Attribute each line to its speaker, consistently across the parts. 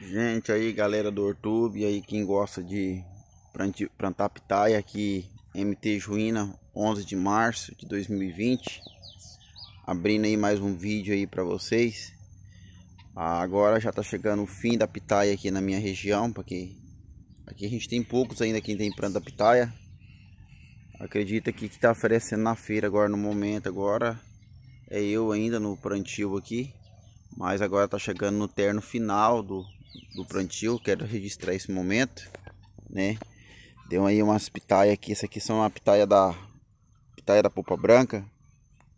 Speaker 1: Gente aí, galera do YouTube, aí quem gosta de plantar pitaia aqui, MT Juína, 11 de março de 2020. Abrindo aí mais um vídeo aí para vocês. Ah, agora já tá chegando o fim da pitaia aqui na minha região, porque aqui a gente tem poucos ainda quem tem planta pitaia. Acredita que que tá oferecendo na feira agora no momento agora é eu ainda no plantio aqui, mas agora tá chegando no terno final do do plantio, quero registrar esse momento, né? Deu aí umas pitaias aqui, essa aqui são a pitaia da pitaia da polpa branca,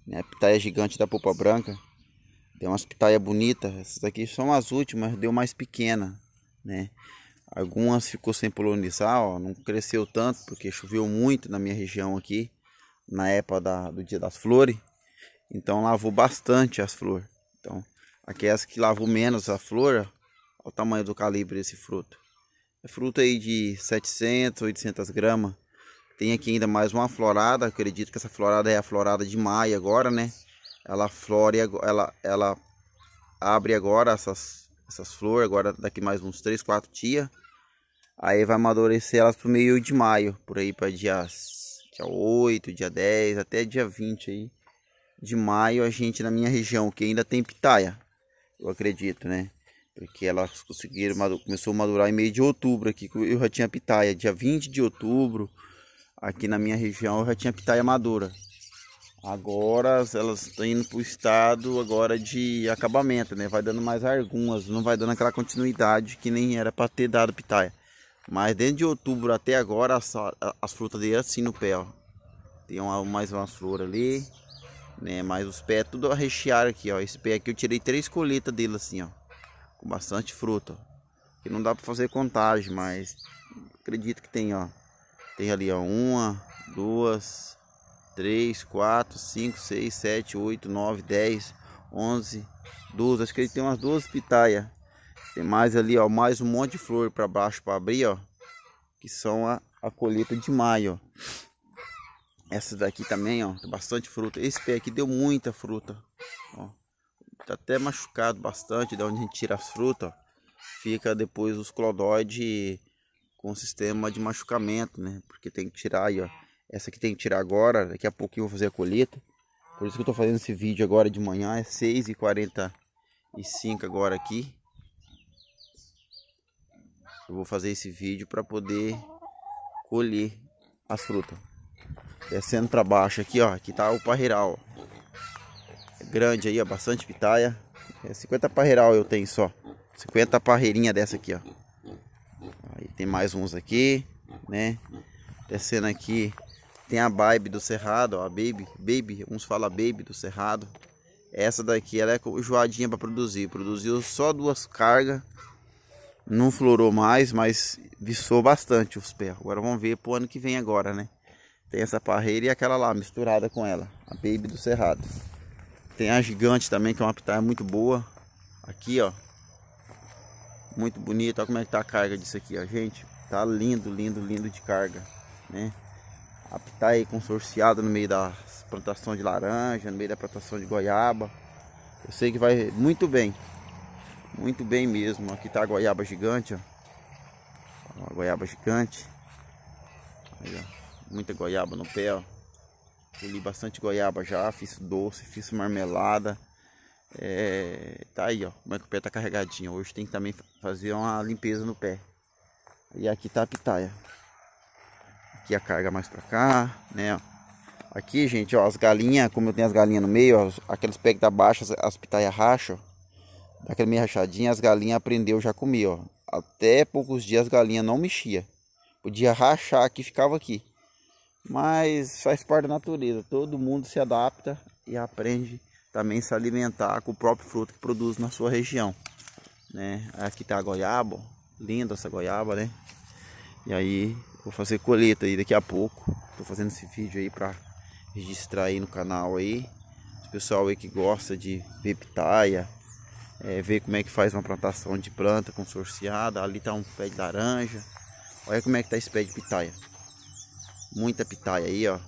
Speaker 1: né? A pitaia gigante da polpa branca. Tem umas pitaia bonitas, essas aqui são as últimas, deu mais pequena, né? Algumas ficou sem polonizar, ah, ó, não cresceu tanto porque choveu muito na minha região aqui na época da, do dia das flores. Então lavou bastante as flores. Então aquelas é que lavou menos a flor ao tamanho do calibre desse fruto. É fruto aí de 700, 800 gramas. Tem aqui ainda mais uma florada, acredito que essa florada é a florada de maio agora, né? Ela flore, ela, ela abre agora essas, essas flores, agora daqui mais uns 3, 4 dias. Aí vai amadurecer elas pro meio de maio, por aí para dia, dia 8, dia 10, até dia 20 aí de maio a gente na minha região, que ainda tem pitaia, eu acredito, né? Porque elas conseguiram, começou a madurar em meio de outubro aqui, eu já tinha pitaia. Dia 20 de outubro, aqui na minha região, eu já tinha pitaia madura. Agora elas estão indo para o estado agora de acabamento, né? Vai dando mais algumas, não vai dando aquela continuidade que nem era para ter dado pitaia. Mas desde de outubro até agora, as, as frutas dele é assim no pé, ó. Tem uma, mais uma flor ali, né? Mas os pés, tudo recheado aqui, ó. Esse pé aqui eu tirei três colheitas dele assim, ó com bastante fruto. Que não dá para fazer contagem, mas acredito que tem, ó. Tem ali, ó, uma, duas, três, quatro, cinco, seis, sete, oito, nove, dez, onze, duas. Acho que ele tem umas duas pitaias. Tem mais ali, ó, mais um monte de flor para baixo para abrir, ó. Que são a, a colheita de maio, ó. Essa daqui também, ó, bastante fruta. Esse pé aqui deu muita fruta, ó tá até machucado bastante, da onde a gente tira as frutas, fica depois os clodoides com sistema de machucamento, né? Porque tem que tirar aí, ó. Essa aqui tem que tirar agora, daqui a pouquinho eu vou fazer a colheita. Por isso que eu tô fazendo esse vídeo agora de manhã, é 6h45 agora aqui. Eu vou fazer esse vídeo para poder colher as frutas. Descendo para baixo aqui, ó, aqui tá o parreiral, ó grande aí, ó, bastante pitaia. É 50 parreiral eu tenho só. 50 parreirinha dessa aqui, ó. Aí tem mais uns aqui, né? Descendo aqui tem a Baby do Cerrado, ó, a Baby, Baby, uns fala Baby do Cerrado. Essa daqui ela é joadinha para produzir, produziu só duas cargas. Não florou mais, mas viçou bastante os pés. Agora vamos ver pro ano que vem agora, né? Tem essa parreira e aquela lá misturada com ela, a Baby do Cerrado. Tem a gigante também, que é uma pitaia muito boa. Aqui, ó. Muito bonita. Olha como é que tá a carga disso aqui, ó, gente. Tá lindo, lindo, lindo de carga, né? A pitaia consorciada no meio da plantação de laranja, no meio da plantação de goiaba. Eu sei que vai muito bem. Muito bem mesmo. Aqui tá a goiaba gigante, ó. Uma goiaba gigante. Aí, ó. Muita goiaba no pé, ó. Colhi bastante goiaba já, fiz doce, fiz marmelada. É, tá aí, ó. Como é que o pé tá carregadinho. Hoje tem que também fazer uma limpeza no pé. E aqui tá a pitaia. Aqui a carga mais pra cá, né? Ó. Aqui, gente, ó, as galinhas, como eu tenho as galinhas no meio, ó, aqueles pés que tá baixo, as, as pitaias racham. Daquela meio rachadinha, as galinhas aprendeu já a comer, ó. Até poucos dias as galinhas não mexia. Podia rachar aqui, ficava aqui mas faz parte da natureza. Todo mundo se adapta e aprende também se alimentar com o próprio fruto que produz na sua região, né? Aqui tá a goiaba, linda essa goiaba, né? E aí vou fazer colheita aí daqui a pouco. Tô fazendo esse vídeo aí para registrar aí no canal aí. O pessoal aí que gosta de ver pitaia, é, ver como é que faz uma plantação de planta consorciada. Ali tá um pé de laranja. Olha como é que tá esse pé de pitaia. Muita pitaia aí, ó.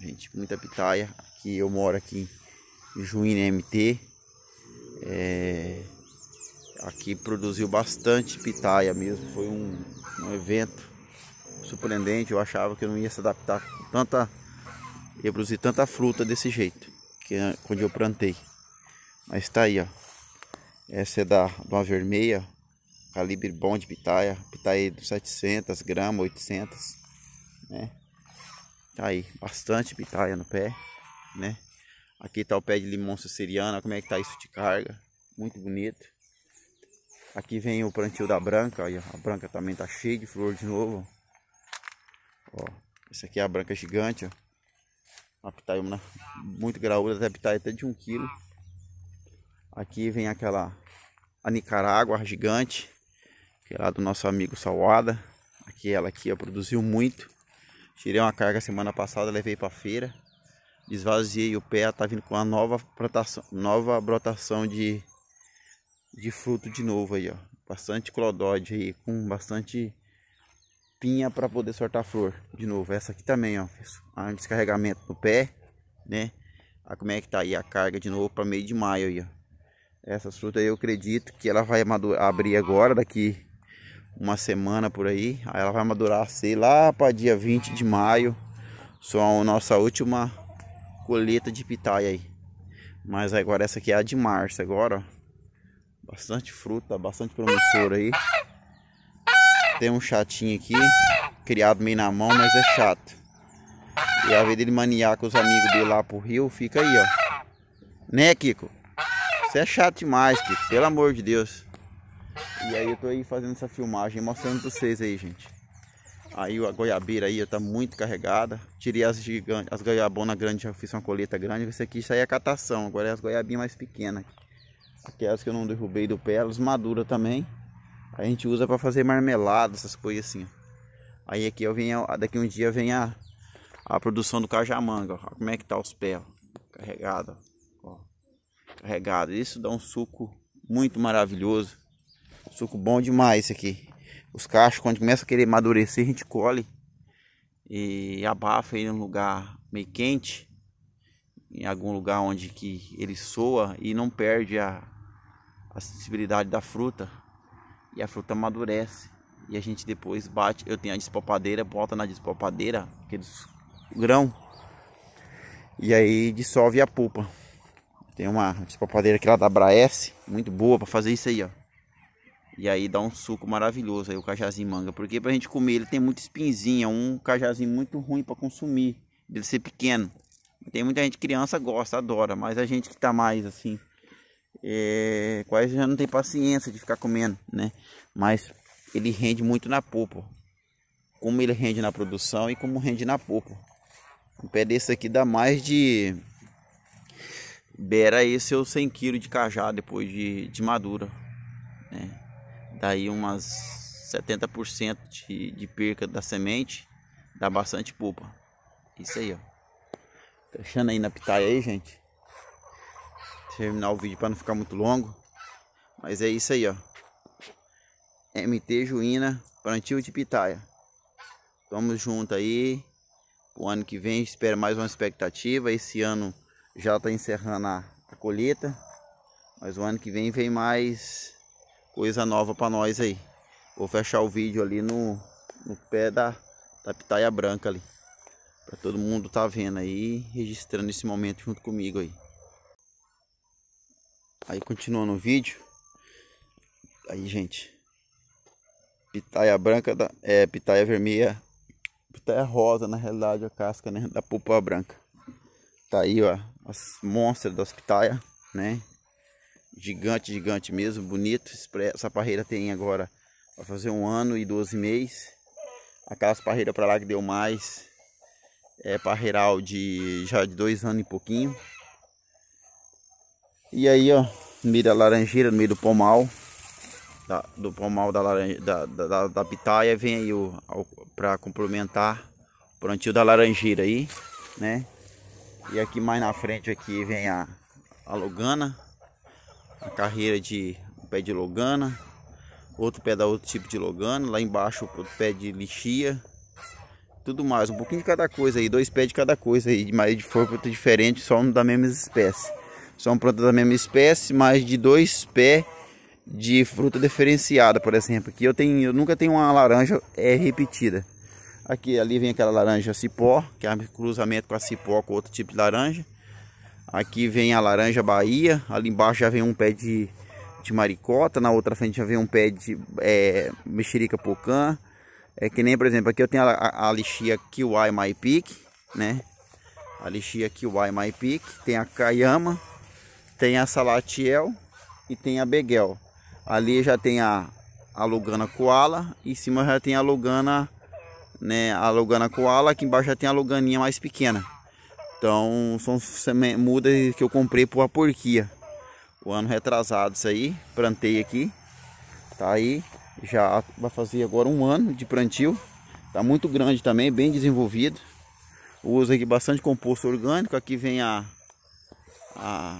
Speaker 1: Gente, muita pitaia. Aqui eu moro aqui em Juína MT. É... Aqui produziu bastante pitaia mesmo. Foi um, um evento surpreendente. Eu achava que eu não ia se adaptar tanta ia produzir tanta fruta desse jeito que é quando eu plantei. Mas tá aí, ó. Essa é da uma vermelha, calibre bom de pitaia, pitaia de 700 gramas, 800, né? Tá aí, bastante pitaia no pé, né? Aqui tá o pé de limão siciliano, como é que tá isso de carga. Muito bonito. Aqui vem o plantio da branca, a branca também tá cheia de flor de novo. Ó, essa aqui é a branca gigante, ó. Uma pitaia uma, muito graúda, até pitaia até de 1 um quilo. Aqui vem aquela, a Nicarágua, a gigante, que é lá do nosso amigo Salada. Aqui ela aqui ó, produziu muito Tirei uma carga semana passada, levei para feira. Esvaziei o pé, tá vindo com uma nova brotação, nova brotação de de fruto de novo aí, ó. Bastante clodóide aí, com bastante pinha para poder soltar flor de novo. Essa aqui também, ó, fiz um descarregamento no pé, né? Olha ah, como é que tá aí a carga de novo para meio de maio aí, ó. Essa fruta aí eu acredito que ela vai abrir agora daqui uma semana por aí. Aí ela vai madurar sei lá para dia 20 de maio. Só a nossa última colheita de pitaia aí. Mas agora essa aqui é a de março agora, ó. Bastante fruta, bastante promissora aí. Tem um chatinho aqui, criado meio na mão, mas é chato. E a vez dele maniar com os amigos dele lá pro rio, fica aí, ó. Né, Kiko? Você é chato demais, Kiko. Pelo amor de Deus. E aí eu tô aí fazendo essa filmagem, mostrando pra vocês aí, gente. Aí a goiabeira aí tá muito carregada. Tirei as gigantes, as goiabonas grandes, já fiz uma colheita grande. Esse aqui isso aí é catação, agora é as goiabinhas mais pequenas. Aquelas que eu não derrubei do pé, elas maduras também. A gente usa para fazer marmelada, essas coisas assim. Aí aqui eu venho, daqui um dia vem a, a produção do cajamanga. Ó. Como é que tá os pés? Carregado, ó. Carregado. Isso dá um suco muito maravilhoso. Suco bom demais esse aqui. Os cachos, quando começa a querer amadurecer, a gente colhe e abafa ele num lugar meio quente, em algum lugar onde que ele soa e não perde a, a sensibilidade da fruta. E a fruta amadurece. E a gente depois bate. Eu tenho a despolpadeira, bota na despolpadeira aqueles grão. E aí dissolve a polpa. Tem uma despolpadeira que lá da Braes, muito boa para fazer isso aí, ó. E aí dá um suco maravilhoso aí o cajazinho manga. Porque pra gente comer ele tem muito espinzinho, é um cajazinho muito ruim para consumir, dele ser pequeno. Tem muita gente, criança gosta, adora, mas a gente que tá mais assim, é, quase já não tem paciência de ficar comendo, né? Mas ele rende muito na polpa. Como ele rende na produção e como rende na polpa. Um pé desse aqui dá mais de. Beira aí seus 100 kg de cajá depois de, de madura. Né? daí tá umas 70% de, de perca da semente, dá bastante pupa Isso aí, ó. Fechando aí na pitaia aí, gente. Terminar o vídeo para não ficar muito longo. Mas é isso aí, ó. MT Juína, plantio de pitaia. Tamo junto aí. O ano que vem, espero mais uma expectativa. Esse ano já tá encerrando a colheita. Mas o ano que vem vem mais coisa nova para nós aí. Vou fechar o vídeo ali no, no pé da, da pitaia branca ali. Para todo mundo tá vendo aí, registrando esse momento junto comigo aí. Aí continuando o vídeo. Aí, gente. Pitaia branca da é pitaia vermelha, pitaia rosa na realidade a casca, né, da púrpura branca. Tá aí, ó, as monstras das pitaias, né? Gigante, gigante mesmo, bonito. Essa parreira tem agora, vai fazer um ano e 12 meses. Aquelas parreiras para lá que deu mais, é parreiral de já de dois anos e pouquinho. E aí, ó, no meio da laranjeira, no meio do pomal, da, do pomal da, laranja, da, da, da pitaia, vem aí o, para complementar o plantio da laranjeira aí, né? E aqui mais na frente aqui vem a, a lugana, a carreira de um pé de logana, outro pé da outro tipo de logana, lá embaixo o pé de lixia, tudo mais, um pouquinho de cada coisa aí, dois pés de cada coisa aí, maioria de planta diferente, só um da mesma espécie. São plantas da mesma espécie, mas de dois pés de fruta diferenciada, por exemplo. Aqui eu tenho, eu nunca tenho uma laranja é repetida. Aqui ali vem aquela laranja cipó, que é um cruzamento com a cipó com outro tipo de laranja. Aqui vem a laranja Bahia. Ali embaixo já vem um pé de, de maricota. Na outra frente já vem um pé de é, mexerica pocã. É que nem, por exemplo, aqui eu tenho a, a, a lixia Kiwai My Pick, né? A lixia Kiwai My Pick. Tem a Kayama. Tem a Salatiel. E tem a Beguel. Ali já tem a, a Lugana Koala. Em cima já tem a Lugana... Né, a Lugana Koala. Aqui embaixo já tem a Luganinha mais pequena. Então são mudas que eu comprei por a porquia. O ano retrasado isso aí, plantei aqui. Tá aí, já vai fazer agora um ano de plantio. Tá muito grande também, bem desenvolvido. Uso aqui bastante composto orgânico. Aqui vem a, a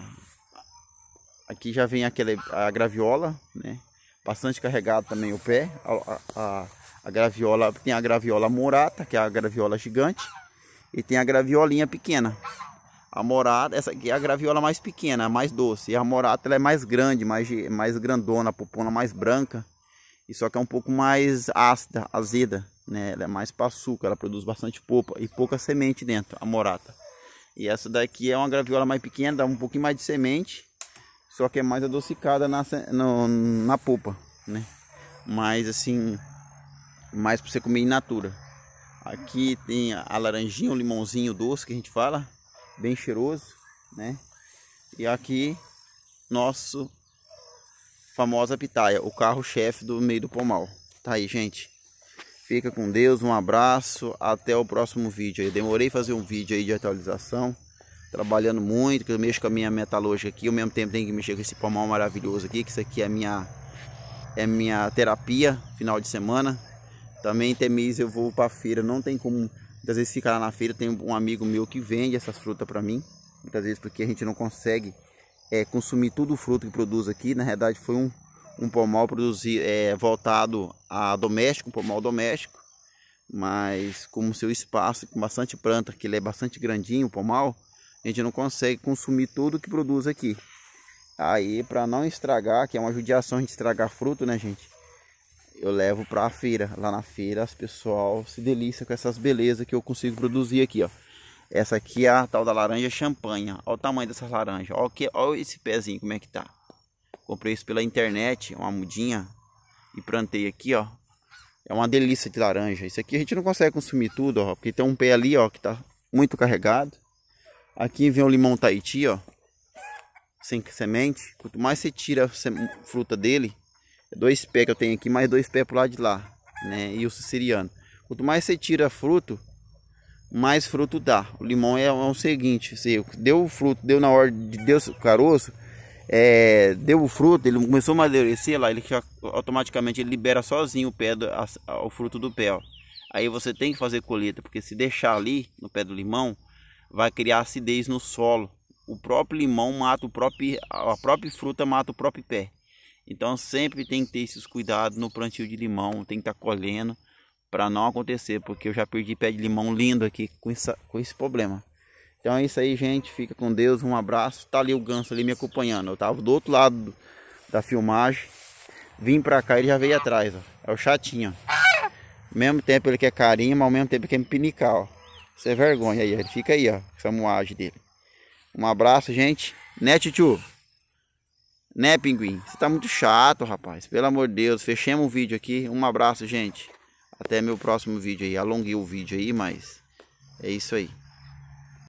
Speaker 1: aqui já vem aquela a graviola, né? Bastante carregado também o pé. a, a, a graviola tem a graviola morata, que é a graviola gigante. E tem a graviolinha pequena. A morada, essa aqui é a graviola mais pequena, mais doce. E a morada ela é mais grande, mais, mais grandona, a pupona mais branca. E só que é um pouco mais ácida, azeda, né? Ela é mais para açúcar, ela produz bastante polpa e pouca semente dentro, a morata. E essa daqui é uma graviola mais pequena, dá um pouquinho mais de semente, só que é mais adocicada na, no, na polpa, né? Mais assim, mais para você comer in natura. Aqui tem a laranjinha, o limãozinho doce que a gente fala, bem cheiroso, né? E aqui nosso famosa pitaia, o carro-chefe do meio do pomal. Tá aí, gente. Fica com Deus, um abraço, até o próximo vídeo. Eu demorei fazer um vídeo aí de atualização, trabalhando muito, que eu mexo com a minha metalúrgica aqui, ao mesmo tempo tenho que mexer com esse pomal maravilhoso aqui, que isso aqui é minha é minha terapia final de semana. Também mês eu vou para feira, não tem como muitas vezes ficar lá na feira, tem um amigo meu que vende essas frutas para mim, muitas vezes porque a gente não consegue é, consumir tudo o fruto que produz aqui, na verdade foi um, um pomar é, eh, voltado a doméstico, um pomal doméstico, mas como seu espaço com bastante planta, que ele é bastante grandinho, o pomal, a gente não consegue consumir tudo que produz aqui. Aí, para não estragar, que é uma judiação a gente estragar fruto, né, gente? eu levo para a feira. Lá na feira as pessoal se deliciam com essas belezas que eu consigo produzir aqui, ó. Essa aqui é a tal da laranja champanhe. Olha o tamanho dessas laranjas. Olha, que, olha esse pezinho como é que tá. Comprei isso pela internet, uma mudinha. E plantei aqui, ó. É uma delícia de laranja. Isso aqui a gente não consegue consumir tudo, ó. Porque tem um pé ali, ó, que tá muito carregado. Aqui vem o limão Tahiti, ó. Sem semente. Quanto mais você tira a fruta dele, dois pés que eu tenho aqui, mais dois pés pro lado de lá, né? E o siciliano. Quanto mais você tira fruto, mais fruto dá. O limão é, é o seguinte, se deu fruto, deu na hora de Deus caroço, é, deu o fruto, ele começou a amadurecer lá, ele já, automaticamente ele libera sozinho o pé do, a, o fruto do pé. Ó. Aí você tem que fazer colheita, porque se deixar ali no pé do limão, vai criar acidez no solo. O próprio limão mata o próprio a própria fruta mata o próprio pé. Então sempre tem que ter esses cuidados no plantio de limão, tem que estar tá colhendo para não acontecer, porque eu já perdi pé de limão lindo aqui com, essa, com esse problema. Então é isso aí, gente. Fica com Deus, um abraço. Tá ali o ganso ali me acompanhando. Eu tava do outro lado da filmagem. Vim pra cá, e ele já veio atrás, ó. É o chatinho, ó. Ao mesmo tempo ele quer carinho, mas ao mesmo tempo quer me pinicar, ó. Isso é vergonha aí, ele fica aí, ó. Essa moagem dele. Um abraço, gente. Né, tio? Né, pinguim? Você tá muito chato, rapaz. Pelo amor de Deus, fechemos o vídeo aqui. Um abraço, gente. Até meu próximo vídeo aí. Alonguei o vídeo aí, mas é isso aí.